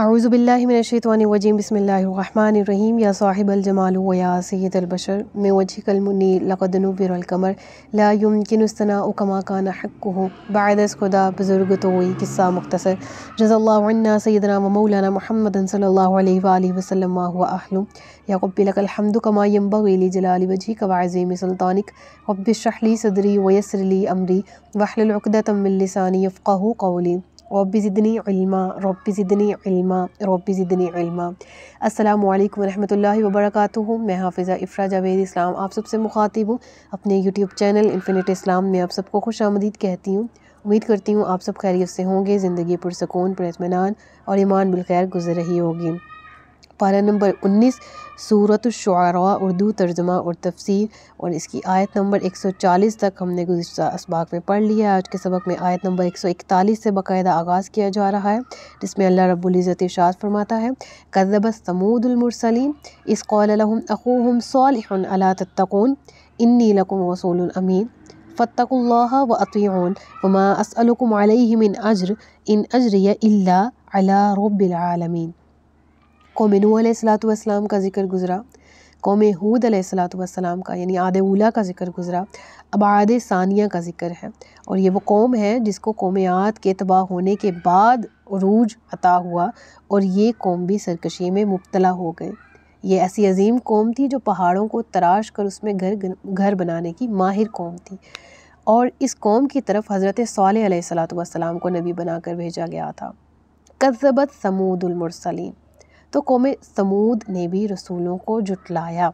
आउज़बिल्लिमिनशतवानवजीम बसमीम या साहिब अलजमाल या सैद अलबशर में वजिकलमुनी लकदनबिरकमर लायमकिनस्तना उकमा कान हक हो बादस खुदा बुज़ुर्ग तो वही किस्सा मुख्तसर रज़ल्ला सैदना व मौलाना महमद सल्ला वसलम वहलम याबिलकलहमद वजी कवाज़म सल्तानिक रबशहली सदरी वयसरली अमरी वहलकदतमिलसानी फ़क़ू कौली रब ज़िदनी इल्मा रब ज़िदनी इल्मा रब ज़िदनी इल्मा अस्सलाम वालेकुम रहमतुल्लाहि व मैं हाफिज़ा इफ़रा जावेद इस्लाम आप सबसे मुखातिब हूँ अपने यूट्यूब चैनल इन्फिनिट इस्लाम में आप सबको खुश आमदीद कहती हूँ उम्मीद करती हूँ आप सब खैरियत से होंगे ज़िंदगी पुरसकून पुरतमान और ईमान बिलखैर गुजर रही होगी पारा नंबर उन्नीस सूरत शुरा उर्दू तर्जमा और तफसीर और इसकी आयत नंबर एक सौ चालीस तक हमने गुजशत इसबाक में पढ़ लिया है आज के सबक में आयत नंबर एक सौ इकतालीस से बाकायदा आगाज़ किया जा रहा है जिसमें अल्लाह रबुल्ज़त शाद फरमाता है कदब समूदलमरसलीम इस कौलम अखोम सोल तत्तकून इन्नी लकुम रसूल अमीन व अतीन वमा असलकुम अजर इन अजर अला रबालमीन कौम नू का ज़िक्र गुज़रा कौम हूद सलाम का यानी आद उला का ज़िक्र गुज़रा अब आद सानिया का ज़िक्र है और ये वो कौम है जिसको कौम आद के तबाह होने के बाद रूज अता हुआ और ये कौम भी सरकशी में मुबतला हो गए ये ऐसी अजीम कौम थी जो पहाड़ों को तराश कर उसमें घर घर बनाने की माहिर कौम थी और इस कौम की तरफ हज़रत साल सलाम को नबी बनाकर भेजा गया था कज़बत समूदलमरसलीम तो कौम समूद ने भी रसूलों को जुटलाया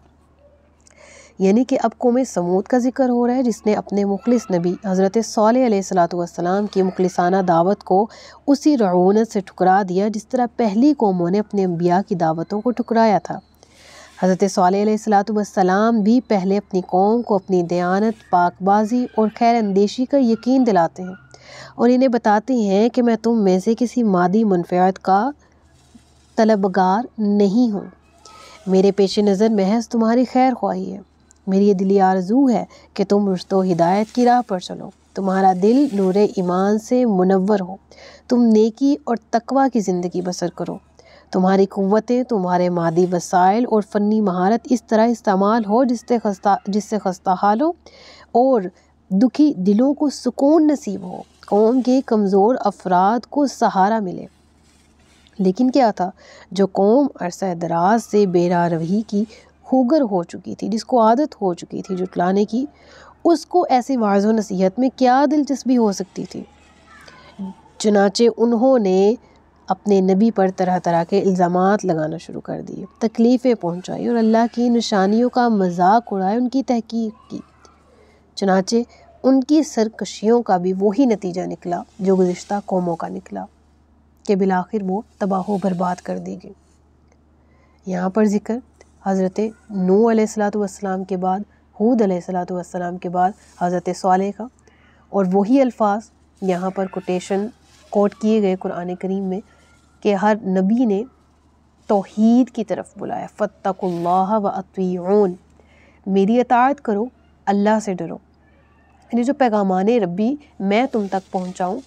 यानी कि अब कौम समूद का जिक्र हो रहा है जिसने अपने मुखलिस नबी हज़रत सलाम की मुखलसाना दावत को उसी रौनत से ठुकरा दिया जिस तरह पहली कौमों ने अपने अम्बिया की दावतों को ठुकराया था हज़रत सलाम भी पहले अपनी कौम को अपनी दयानत पाकबाजी और खैर अंदेशी का यकीन दिलाते हैं और इन्हें बताते हैं कि मैं तुम में से किसी मादी मनफियात का तलबगार नहीं हूँ मेरे पेश नज़र महज तुम्हारी खैर ख्वाही है मेरी ये दिली आरजू है कि तुम रुश्त हिदायत की राह पर चलो तुम्हारा दिल नूर ईमान से मुनवर हो तुम नेकी और तकवा की ज़िंदगी बसर करो तुम्हारी क़वतें तुम्हारे मादी वसाइल और फ़नी महारत इस तरह इस्तेमाल हो जिससे खस्ता जिससे खस्ता हाल हो और दुखी दिलों को सुकून नसीब हो कौम के कमज़ोर अफराद को सहारा मिले लेकिन क्या था जो कौम अरसा दराज से बेरा रवी की खूगर हो चुकी थी जिसको आदत हो चुकी थी जुटलाने की उसको ऐसे वाज नसीहत में क्या दिलचस्पी हो सकती थी चुनाचे उन्होंने अपने नबी पर तरह तरह के इल्ज़ाम लगाना शुरू कर दिए तकलीफ़ें पहुँचाई और अल्लाह की निशानियों का मजाक उड़ाए उनकी तहकीक की चनाचे उनकी सरकशियों का भी वही नतीजा निकला जो गुज्त कौमों का निकला कि बिलाखिर वो तबाह बर्बाद कर देगी यहाँ पर ज़िक्र हज़रत नू सलाम के बाद हूद सलाम के बाद हज़रत साल का और वही अल्फाज यहाँ पर कोटेशन कोट किए गए कुरान करीम में कि हर नबी ने तोहद की तरफ बुलाया फ़तः व अतून मेरी अतायत करो अल्लाह से डरो यानी जो पैगामान रबी मैं तुम तक पहुँचाऊँ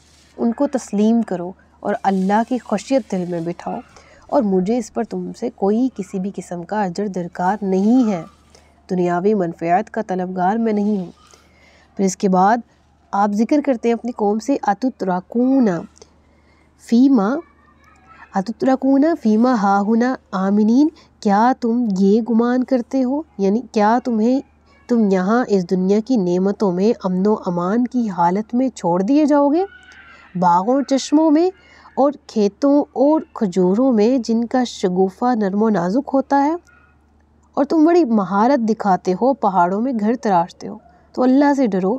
उनको तस्लीम करो और अल्लाह की खुशियत दिल में बिठाओ और मुझे इस पर तुमसे कोई किसी भी किस्म का अजर दरकार नहीं है दुनियावी मनफियात का तलबगार मैं नहीं हूँ फिर इसके बाद आप जिक्र करते हैं अपनी कौम से अतुतराकूना फ़ीमा अतुतराकूना फ़ीमा हाहुना आमिनीन क्या तुम ये गुमान करते हो यानी क्या तुम्हें तुम यहाँ इस दुनिया की नेमतों में अमनो अमान की हालत में छोड़ दिए जाओगे बागों चश्मों में और खेतों और खजूरों में जिनका शगुफ़ा नरमो नाजुक होता है और तुम बड़ी महारत दिखाते हो पहाड़ों में घर तराशते हो तो अल्लाह से डरो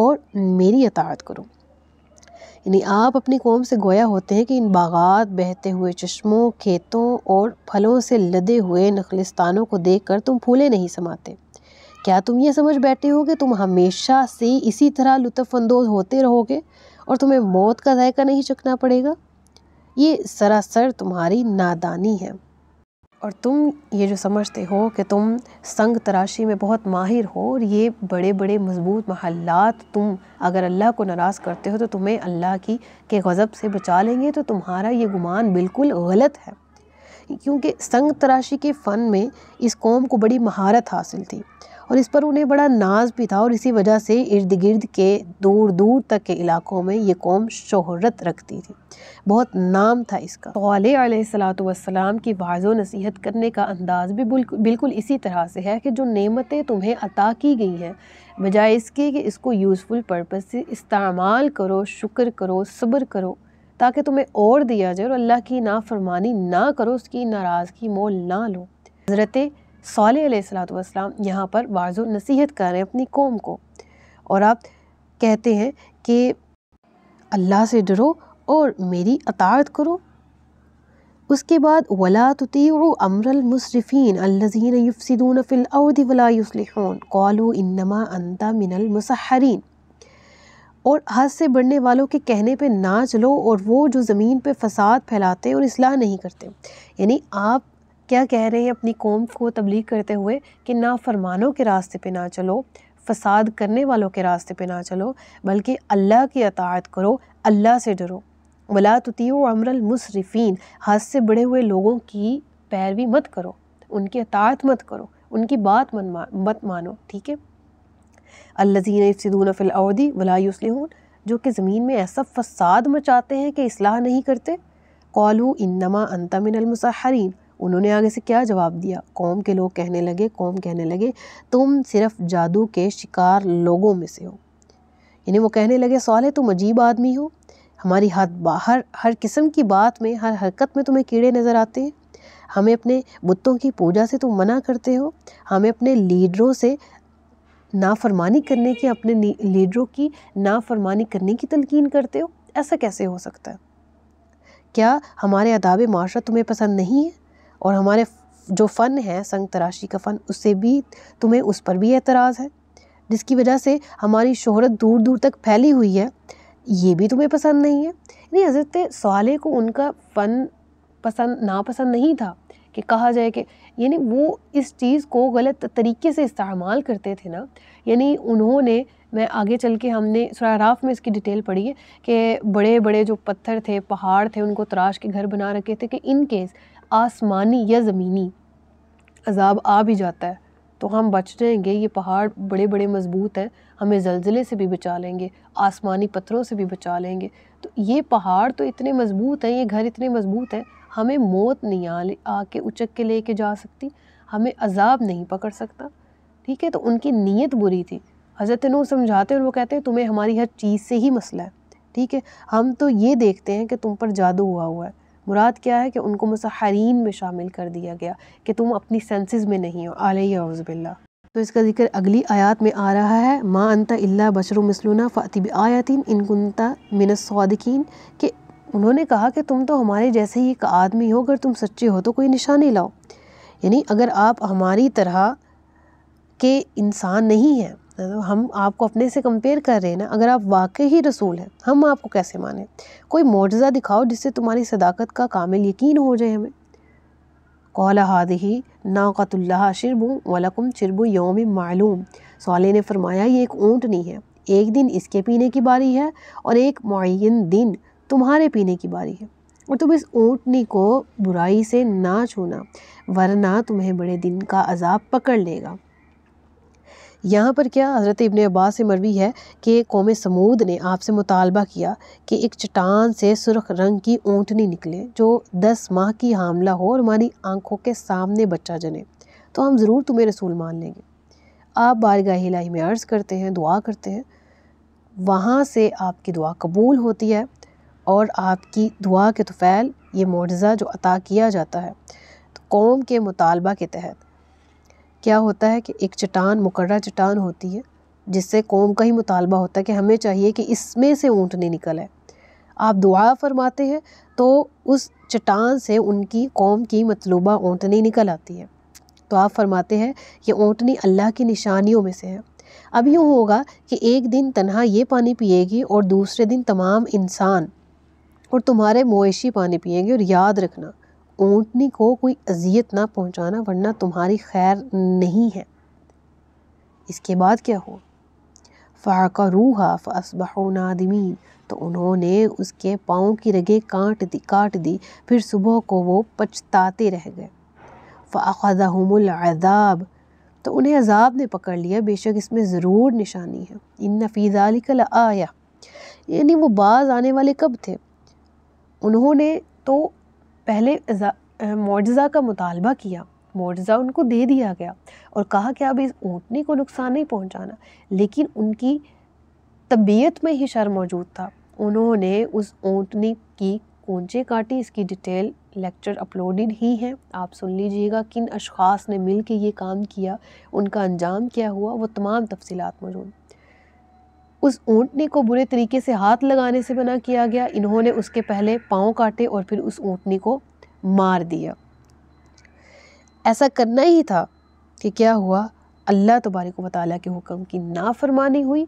और मेरी अतात करो यानी आप अपनी कौम से गोया होते हैं कि इन बागात बहते हुए चश्मों खेतों और फलों से लदे हुए नखलिस्तानों को देख कर तुम फूले नहीं समाते क्या तुम ये समझ बैठे हो कि तुम हमेशा से इसी तरह लुत्फ़ानंदोज़ होते रहोगे और तुम्हें मौत का जायका नहीं चखना पड़ेगा ये सरासर तुम्हारी नादानी है और तुम ये जो समझते हो कि तुम संग तराशी में बहुत माहिर हो और ये बड़े बड़े मजबूत महल्लात तुम अगर अल्लाह को नाराज़ करते हो तो तुम्हें अल्लाह की के गज़ब से बचा लेंगे तो तुम्हारा ये गुमान बिल्कुल गलत है क्योंकि संग तराशी के फ़न में इस कौम को बड़ी महारत हासिल थी और इस पर उन्हें बड़ा नाज भी था और इसी वजह से इर्द गिर्द के दूर दूर तक के इलाकों में ये कौम शोहरत रखती थी बहुत नाम था इसका तो सलाम की वाज नसीहत करने का अंदाज़ भी बिल्कुल इसी तरह से है कि जो नेमतें तुम्हें अता की गई हैं बजाय इसके कि इसको यूज़फुल पर्पज़ से इस्तेमाल करो शुक्र करो सब्र करो ताकि तुम्हें और दिया जाए और अल्लाह की नाफरमानी ना करो उसकी नाराज़गी मोल ना लो हज़रत सलाम यहाँ पर वाजो नसीहत कर रहे हैं अपनी कौम को और आप कहते हैं कि अल्लाह से डरो और मेरी अतात करो उसके बाद वला तुतीउ अमरल मुसरफ़ीन अल्लज़ीन युफसिदून फ़िल औदि वला युसलिहून कौलु इन्नमा अंता मिनल मुसहरीन और हद से बढ़ने वालों के कहने पे ना चलो और वो जो ज़मीन पे फसाद फैलाते और इसलाह नहीं करते यानी आप क्या कह रहे हैं अपनी कौम को तबलीग करते हुए कि ना फरमानों के रास्ते पे ना चलो फसाद करने वालों के रास्ते पे ना चलो बल्कि अल्लाह की अतायत करो अल्लाह से डरो वला तुतियो अमरल हाथ से बड़े हुए लोगों की पैरवी मत करो उनकी अतायत मत करो उनकी बात मन मत मानो ठीक है अल्लाजीन इफ्सदून फ़िलौदी वलायुसलहून जो कि ज़मीन में ऐसा फसाद मचाते हैं कि असलाह नहीं करते कौलू इन्नमा अंता उन्होंने आगे से क्या जवाब दिया कौम के लोग कहने लगे कौम कहने लगे तुम सिर्फ जादू के शिकार लोगों में से हो यानी वो कहने लगे सवाल तुम अजीब आदमी हो हमारी हर बाहर हर किस्म की बात में हर हरकत में तुम्हें कीड़े नज़र आते हैं हमें अपने बुतों की पूजा से तुम मना करते हो हमें अपने लीडरों से नाफरमानी करने की अपने लीडरों की नाफरमानी करने की तलकिन करते हो ऐसा कैसे हो सकता है क्या हमारे अदाब माशरा तुम्हें पसंद नहीं है और हमारे जो फ़न है संग तराशी का फ़न उससे भी तुम्हें उस पर भी एतराज़ है जिसकी वजह से हमारी शोहरत दूर दूर तक फैली हुई है ये भी तुम्हें पसंद नहीं है नहीं हज़रत सवाले को उनका फ़न पसंद नापसंद नहीं था कि कहा जाए कि यानी वो इस चीज़ को गलत तरीके से इस्तेमाल करते थे ना यानी उन्होंने मैं आगे चल के हमने सुराराफ में इसकी डिटेल पढ़ी है कि बड़े बड़े जो पत्थर थे पहाड़ थे उनको तराश के घर बना रखे थे कि इन केस आसमानी या ज़मीनी अजाब आ भी जाता है तो हम बच जाएंगे ये पहाड़ बड़े बड़े मज़बूत हैं हमें ज़लज़ले से भी बचा लेंगे आसमानी पत्थरों से भी बचा लेंगे तो ये पहाड़ तो इतने मज़बूत हैं ये घर इतने मज़बूत हैं हमें मौत नहीं आ आके उचक के लेके जा सकती हमें अजाब नहीं पकड़ सकता ठीक है तो उनकी नीयत बुरी थी हज़रत नू समझाते और वो कहते हैं तुम्हें हमारी हर चीज़ से ही मसला है ठीक है हम तो ये देखते हैं कि तुम पर जादू हुआ हुआ है मुराद क्या है कि उनको मुसहरीन में शामिल कर दिया गया कि तुम अपनी सेंसेस में नहीं हो आलियाबिल्ला तो इसका जिक्र अगली आयत में आ रहा है माँ अनता अल्ला बशर मसलूना फ़ातिब आयातिन गुनता मिनसौदकिन कि उन्होंने कहा कि तुम तो हमारे जैसे ही एक आदमी हो अगर तुम सच्चे हो तो कोई निशानी लाओ यानी अगर आप हमारी तरह के इंसान नहीं हैं तो हम आपको अपने से कंपेयर कर रहे हैं ना अगर आप वाकई ही रसूल हैं हम आपको कैसे माने कोई मुआजा दिखाओ जिससे तुम्हारी सदाकत का कामिल यकीन हो जाए हमें हाद ही नाकतुल्ला शिरबू वलकुम शिरबू योम मालूम सवाल ने फरमाया ये एक ऊँटनी है एक दिन इसके पीने की बारी है और एक मुन दिन तुम्हारे पीने की बारी है और तुम इस ऊँटनी को बुराई से ना छूना वरना तुम्हें बड़े दिन का अजाब पकड़ लेगा यहाँ पर क्या हज़रत इबन अब्बास से मरवी है कि कौम समूद ने आपसे मुतालबा किया कि एक चट्टान से सुरख रंग की ऊँटनी निकले जो दस माह की हामला हो और हमारी आँखों के सामने बच्चा जने तो हम ज़रूर तुम्हें रसूल मान लेंगे आप बारगाह लाही में अर्ज़ करते हैं दुआ करते हैं वहाँ से आपकी दुआ कबूल होती है और आपकी दुआ के तुफ़ैल ये मुआजा जो अता किया जाता है तो कौम के मुतालबा के तहत क्या होता है कि एक चट्टान मुकर्रा चट्टान होती है जिससे कौम का ही मुतालबा होता है कि हमें चाहिए कि इसमें से ऊँट निकल निकले आप दुआ फरमाते हैं तो उस चट्टान से उनकी कौम की मतलूबा ऊँटनी निकल आती है तो आप फरमाते हैं कि ऊँटनी अल्लाह की निशानियों में से है अब यूँ होगा कि एक दिन तनहा ये पानी पिएगी और दूसरे दिन तमाम इंसान और तुम्हारे मवेशी पानी पिएंगे और याद रखना ऊँटनी को कोई अजियत ना पहुंचाना वरना तुम्हारी खैर नहीं है इसके बाद क्या हुआ फ़ाका रूहा फ़सबह तो उन्होंने उसके पाँव की रगे काट दी काट दी फिर सुबह को वो पछताते रह गए फ़ाखदाहमदाब तो उन्हें अजाब ने पकड़ लिया बेशक इसमें ज़रूर निशानी है इन नफीज़ाली कल आया यानी वो बाज आने वाले कब थे उन्होंने तो पहले मुआवजा का मुतालबा किया मुआवजा उनको दे दिया गया और कहा कि अब इस ऊँटनी को नुकसान नहीं पहुँचाना लेकिन उनकी तबीयत में ही शर मौजूद था उन्होंने उस ऊँटनी की पूंजे काटी इसकी डिटेल लेक्चर अपलोडेड ही हैं आप सुन लीजिएगा किन अशास ने मिल के ये काम किया उनका अंजाम क्या हुआ वो तमाम तफसीत मौजूद उस ऊँटनी को बुरे तरीके से हाथ लगाने से मना किया गया इन्होंने उसके पहले पाँव काटे और फिर उस ऊँटनी को मार दिया ऐसा करना ही था कि क्या हुआ अल्लाह तबारक व के हुक्म की नाफरमानी हुई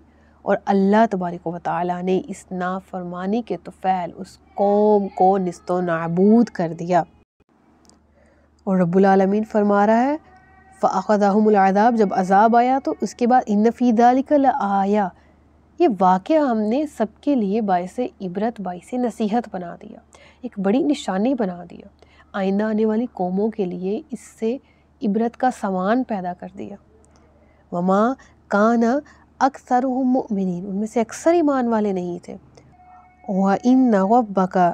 और अल्लाह तबारक व ताली ने इस नाफरमानी के तुफ़ैल उस कौम को नस्तो नाबूद कर दिया और रब्लमीन फरमा रहा है फ़ाखदाहमदाब जब अजाब आया तो उसके बाद इनफ़ी दालिकल आया ये वाक़ हमने सबके लिए बायस इबरत बायस नसीहत बना दिया एक बड़ी निशानी बना दिया आइंदा आने वाली कौमों के लिए इससे इबरत का सामान पैदा कर दिया वमा काना अक्सर मिन उनमें से अक्सर ईमान वाले नहीं थे व इन नवबका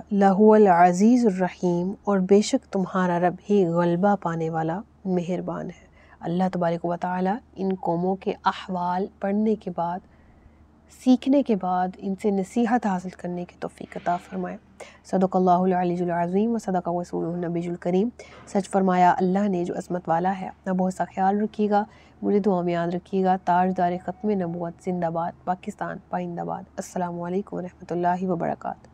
अज़ीज़ रहीम और बेशक तुम्हारा रब ही गलबा पाने वाला मेहरबान है अल्लाह तबारक वाली इन कौमों के अहवाल पढ़ने के बाद सीखने के बाद इनसे नसीहत हासिल करने की तोफ़ीकता फ़रमाएँ सदक़ल्लाज़ीम व सदक रसूलनबीजुलकरीम सच फरमाया अल्लाह ने जो अजमत वाला है अपना बहुत सा ख्याल रखिएगा मुझे दुआ में याद रखिएगा ताजदार ख़त्म नबूत जिंदाबाद पाकिस्तान पाइंदाबाद अल्लाम वरहमल वर्का